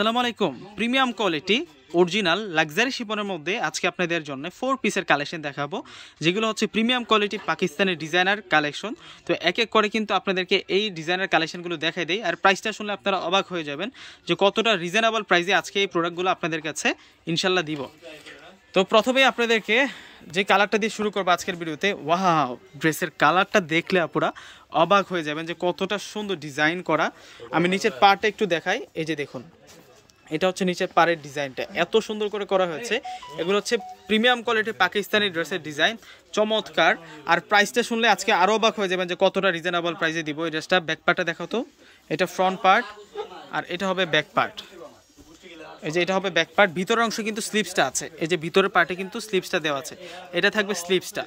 আসসালামু আলাইকুম premium quality original luxury শিপনের মধ্যে আজকে আপনাদের জন্য ফোর পিসের কালেকশন দেখাবো যেগুলো হচ্ছে প্রিমিয়াম কোয়ালিটি পাকিস্তানের ডিজাইনার কালেকশন তো এক এক করে কিন্তু আপনাদেরকে এই ডিজাইনার কালেকশনগুলো দেখাই দেয় আর প্রাইসটা শুনলে আপনারা অবাক হয়ে যাবেন যে কতটা রিজনেবল প্রাইসে আজকে এই প্রোডাক্টগুলো আপনাদের কাছে ইনশাল্লাহ দিব তো প্রথমেই আপনাদেরকে যে কালারটা দিয়ে শুরু করবো আজকের ভিডিওতে ওয়াহা ড্রেসের কালারটা দেখলে আপুরা অবাক হয়ে যাবেন যে কতটা সুন্দর ডিজাইন করা আমি নিচের পার্টটা একটু দেখাই এই যে দেখুন এটা হচ্ছে নিচের পাড়ের ডিজাইনটা এত সুন্দর করে করা হয়েছে এগুলো হচ্ছে প্রিমিয়াম কোয়ালিটির পাকিস্তানি ড্রেসের ডিজাইন চমৎকার আর প্রাইসটা শুনলে আজকে আরও অবাক হয়ে যাবেন যে কতটা রিজনেবল প্রাইসে দিব এই ড্রেসটা ব্যাক পার্টটা দেখো তো এটা ফ্রন্ট পার্ট আর এটা হবে ব্যাক পার্ট এই যে এটা হবে ব্যাক পার্ট ভিতরের অংশে কিন্তু স্লিপসটা আছে এই যে ভিতরের পার্টে কিন্তু স্লিপসটা দেওয়া আছে এটা থাকবে স্লিপসটা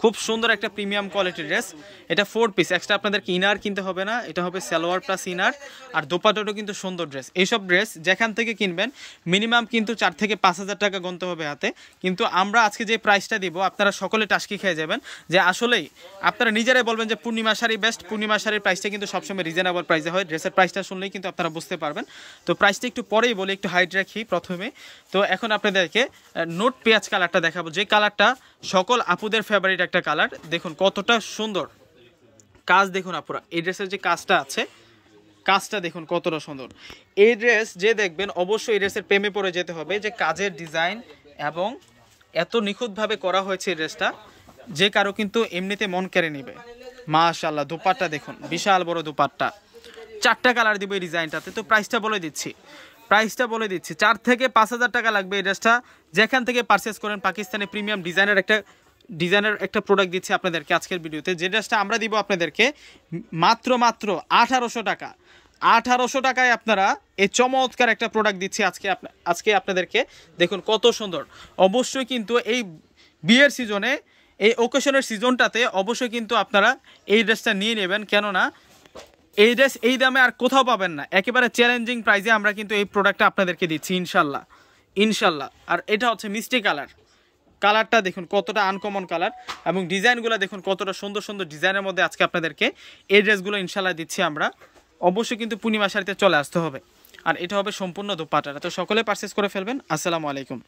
খুব সুন্দর একটা প্রিমিয়াম কোয়ালিটির ড্রেস এটা ফোর পিস এক্সট্রা আপনাদেরকে ইনার কিনতে হবে না এটা হবে সালোয়ার প্লাস ইনার আর দোপাটোটো কিন্তু সুন্দর ড্রেস এইসব ড্রেস যেখান থেকে কিনবেন মিনিমাম কিন্তু চার থেকে পাঁচ হাজার টাকা গুনতে হবে হাতে কিন্তু আমরা আজকে যে প্রাইসটা দিব আপনারা সকলে টাস্কি খেয়ে যাবেন যে আসলেই আপনারা নিজেরাই বলবেন যে পূর্ণিমা শাড়ি বেস্ট পূর্ণিমা শাড়ির প্রাইসটা কিন্তু সবসময় রিজনেবল প্রাইসে হয় ড্রেসের প্রাইসটা শুনলেই কিন্তু আপনারা বুঝতে পারবেন তো প্রাইসটা একটু পরেই বলি একটু হাইট রাখি প্রথমে তো এখন আপনাদেরকে নোট পেঁয়াজ কালারটা দেখাবো যে কালারটা সকল আপুদের ফেভারিট একটা কালার দেখুন কতটা সুন্দর কাজ দেখুন আপুরা এই ড্রেসের যে কাজটা আছে কাজটা দেখুন কতটা সুন্দর এই ড্রেস যে দেখবেন অবশ্যই এই ড্রেসের প্রেমে পড়ে যেতে হবে যে কাজের ডিজাইন এবং এত নিখুঁতভাবে করা হয়েছে এই ড্রেসটা যে কারো কিন্তু এমনিতে মন কেড়ে নেবে মাশাল্লাহ দুপাট্টা দেখুন বিশাল বড় দুপাট্টা চারটা কালার দিব এই ডিজাইনটাতে তো প্রাইসটা বলে দিচ্ছি প্রাইসটা বলে দিচ্ছি চার থেকে পাঁচ হাজার টাকা লাগবে এই ড্রেসটা যেখান থেকে পারচেস করেন পাকিস্তানি প্রিমিয়াম ডিজাইনের একটা ডিজাইনের একটা প্রোডাক্ট দিচ্ছি আপনাদেরকে আজকের ভিডিওতে যে ড্রেসটা আমরা দিব আপনাদেরকে মাত্র মাত্র আঠারোশো টাকা আঠারোশো টাকায় আপনারা এই চমৎকার একটা প্রোডাক্ট দিচ্ছি আজকে আজকে আপনাদেরকে দেখুন কত সুন্দর অবশ্যই কিন্তু এই বিয়ের সিজনে এই ওকেশনের সিজনটাতে অবশ্যই কিন্তু আপনারা এই ড্রেসটা নিয়ে নেবেন কেননা এই ড্রেস এই দামে আর কোথাও পাবেন না একেবারে চ্যালেঞ্জিং প্রাইসে আমরা কিন্তু এই প্রোডাক্টটা আপনাদেরকে দিচ্ছি ইনশাল্লাহ ইনশাল্লাহ আর এটা হচ্ছে মিষ্টি কালার কালারটা দেখুন কতটা আনকমন কালার এবং ডিজাইনগুলো দেখুন কতটা সুন্দর সুন্দর ডিজাইনের মধ্যে আজকে আপনাদেরকে এই ড্রেসগুলো ইনশাল্লাহ দিচ্ছি আমরা অবশ্যই কিন্তু পূর্ণিমা শাড়িতে চলে আসতে হবে আর এটা হবে সম্পূর্ণ দোপাটাটা তো সকলে পারচেস করে ফেলবেন আসসালামু আলাইকুম